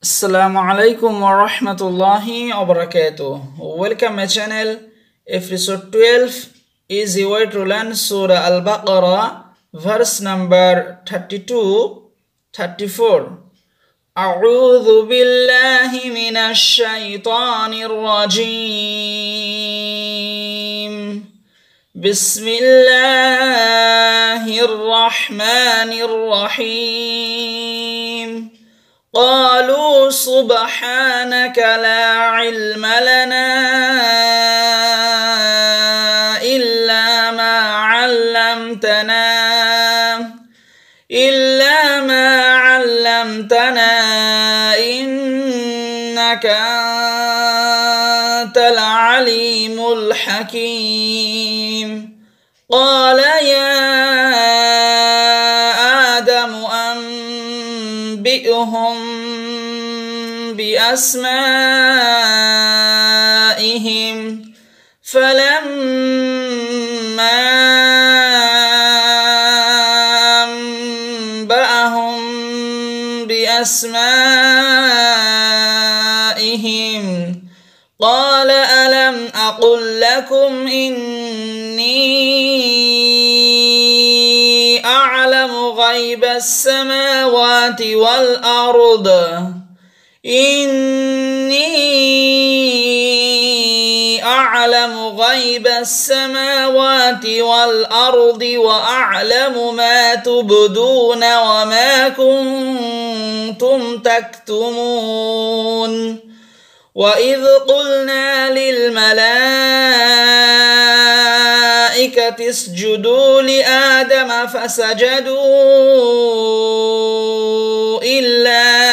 السلام عليكم wa rahmatullahi wa barakatuh. Welcome my channel. Episode 12 Easy way to learn Surah Al Baqarah, verse number 32 34. أعوذ بالله من الشيطان الرجيم بسم الله الرحمن الرحيم قالوا سبحانك لا علم لنا إلا ما علمتنا إلا ما علمتنا إنك أنت العليم الحكيم قال وأسمائهم فلما أنبأهم بأسمائهم قال ألم أقل لكم إني أعلم غيب السماوات والأرض إني أعلم غيب السماوات والأرض وأعلم ما تبدون وما كنتم تكتمون وإذ قلنا للملائكة اسجدوا لآدم فسجدوا إلا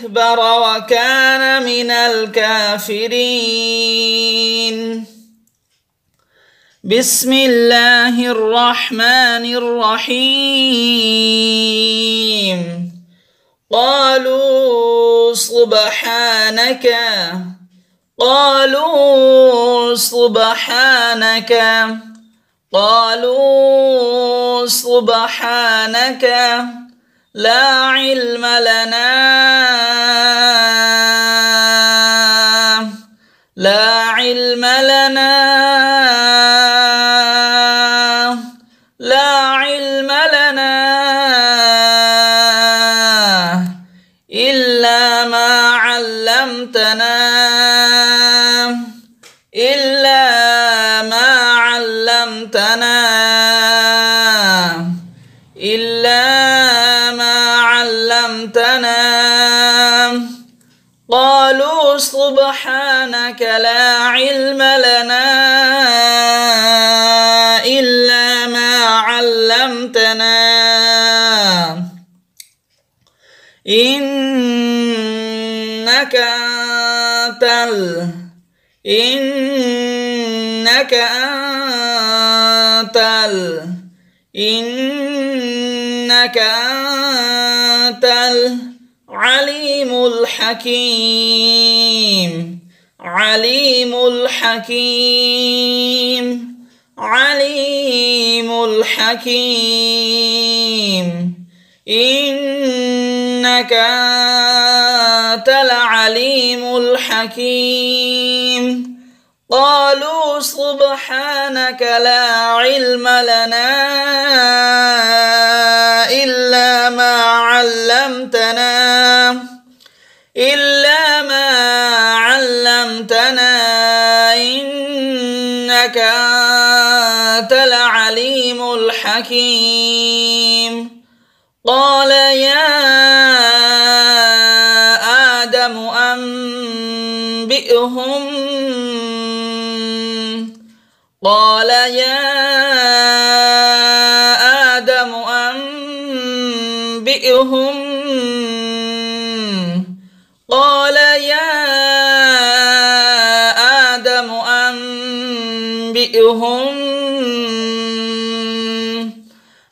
أكبر وكان من الكافرين بسم الله الرحمن الرحيم قالوا سبحانك قالوا سبحانك قالوا سبحانك, قالوا سبحانك لا علم لنا قالوا سبحانك لا علم لنا إلا ما علمتنا إنك أنت إنك أنت إنك أنت عليم الحكيم عليم الحكيم عليم الحكيم إنك أنت العليم الحكيم قالوا سبحانك لا علم لنا إلا ما علمتنا حكيم قال يا آدم أنبئهم قال يا آدم أنبئهم قال يا آدم أنبئهم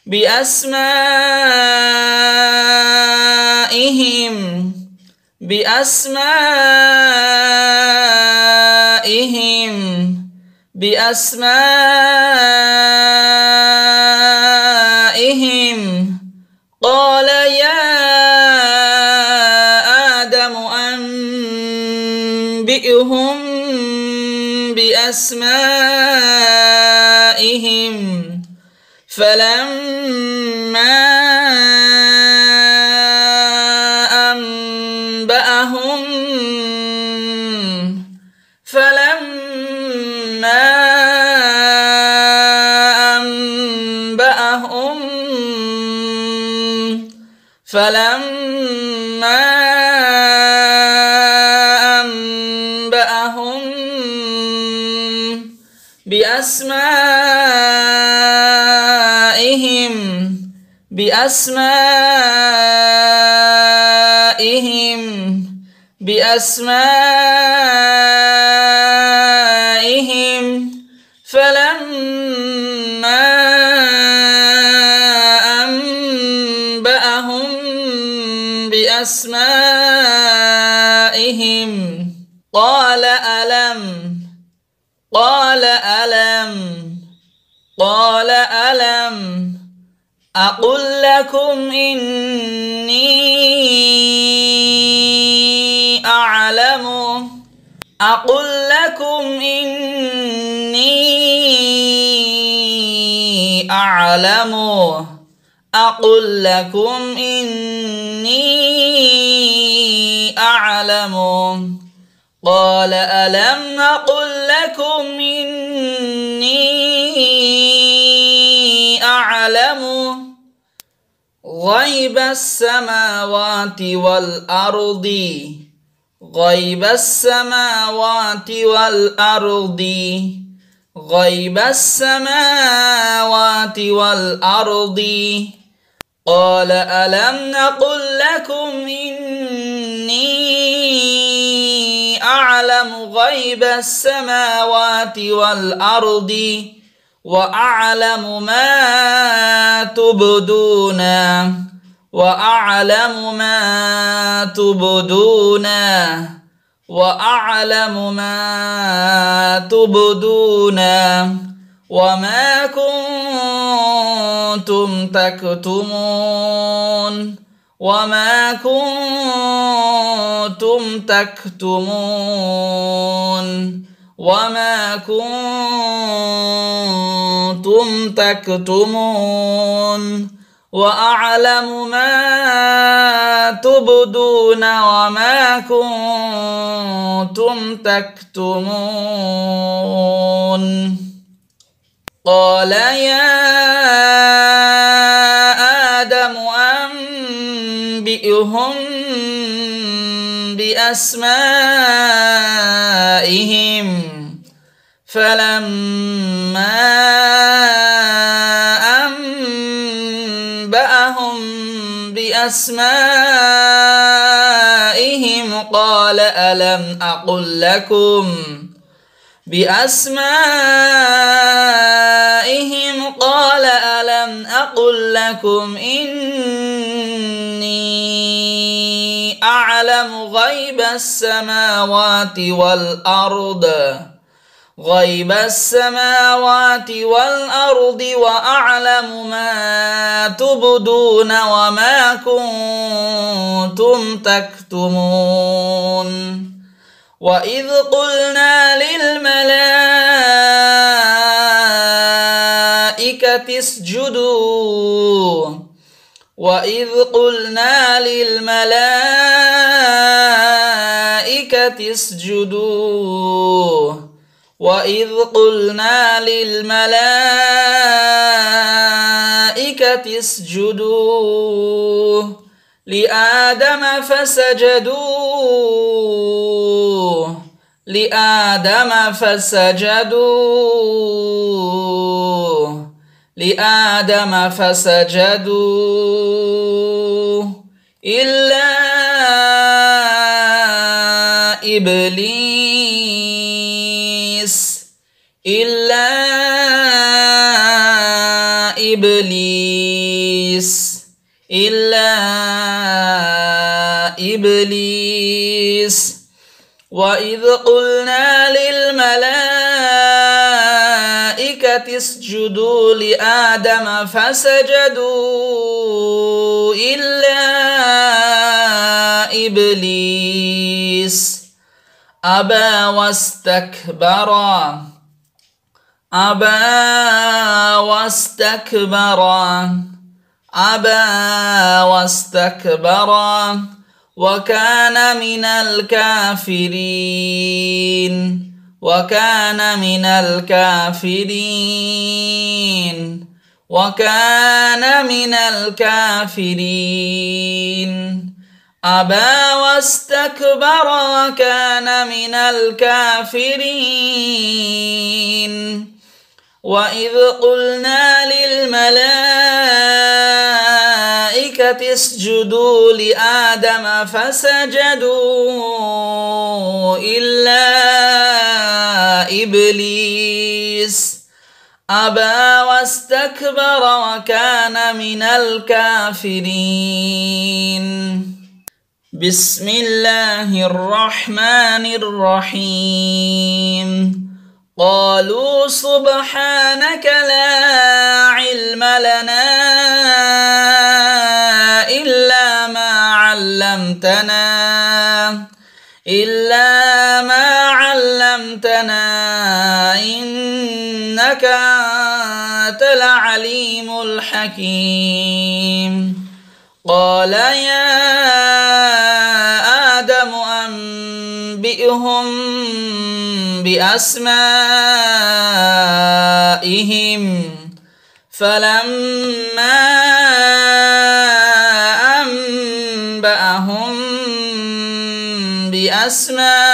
بأسمائهم بأسمائهم بأسمائهم قال يا آدم أنبئهم بأسمائهم فلما أنبأهم فلما أنبأهم فلما أنبأهم بأسمائهم بأسمائهم بأسمائهم فلما أنبأهم بأسمائهم قال أقل لكم إني أعلم أقل لكم إني أعلم أقل لكم إني أعلم قال ألم أقل لكم إني أعلم غيب السماوات والأرض غيب السماوات والأرض غيب السماوات والأرض قال ألم نقل لكم إني أعلم غيب السماوات والأرض وأعلم ما تبدون وأعلم ما تبدون وأعلم ما تبدون وما كنتم تكتمون وما كنتم تكتمون وما كنتم تكتمون واعلم ما تبدون وما كنتم تكتمون قال يا ادم انبئهم باسمائهم آبائهم فلما أنبأهم بأسمائهم قال ألم أقل لكم بأسمائهم قال ألم أقل لكم إن أعلم غيب السماوات والأرض غيب السماوات والأرض وأعلم ما تبدون وما كنتم تكتمون وإذ قلنا للملائكة اسجدوا واذ قلنا للملائكه اسجدوا واذ قلنا للملائكه اسجدوا لادم فسجدوا لادم فسجدوا لآدم فسجدوا إلا إبليس إلا إبليس إلا إبليس وإذ قلنا للملائكة قيلت اسجدوا لآدم فسجدوا إلا إبليس أبى واستكبرا أبى واستكبرا أبى واستكبرا وكان من الكافرين وكان من الكافرين وكان من الكافرين أبى واستكبر وكان من الكافرين وإذ قلنا للملائكة اسجدوا لآدم فسجدوا إلا إبليس أبى واستكبر وكان من الكافرين بسم الله الرحمن الرحيم قالوا سبحانك لا علم لنا إلا ما علمتنا إلا ما علمتنا إنك أنت العليم الحكيم قال يا آدم أنبئهم بأسمائهم فلما أنبأهم بأسمائهم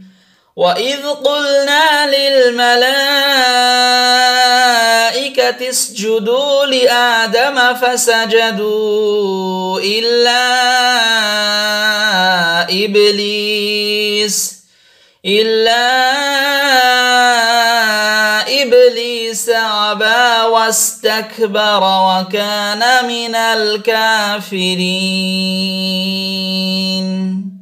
وإذ قلنا للملائكة اسجدوا لآدم فسجدوا إلا إبليس إلا إبليس عبا واستكبر وكان من الكافرين